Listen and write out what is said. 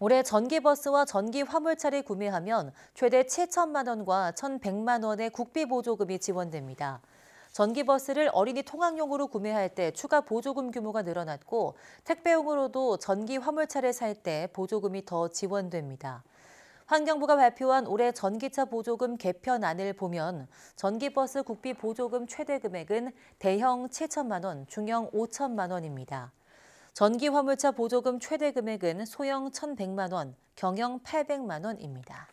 올해 전기버스와 전기화물차를 구매하면 최대 7천만 원과 1,100만 원의 국비보조금이 지원됩니다. 전기버스를 어린이 통학용으로 구매할 때 추가 보조금 규모가 늘어났고 택배용으로도 전기화물차를 살 때 보조금이 더 지원됩니다. 환경부가 발표한 올해 전기차 보조금 개편안을 보면 전기버스 국비 보조금 최대 금액은 대형 7천만 원, 중형 5천만 원입니다. 전기 화물차 보조금 최대 금액은 소형 1,100만 원, 경영 800만 원입니다.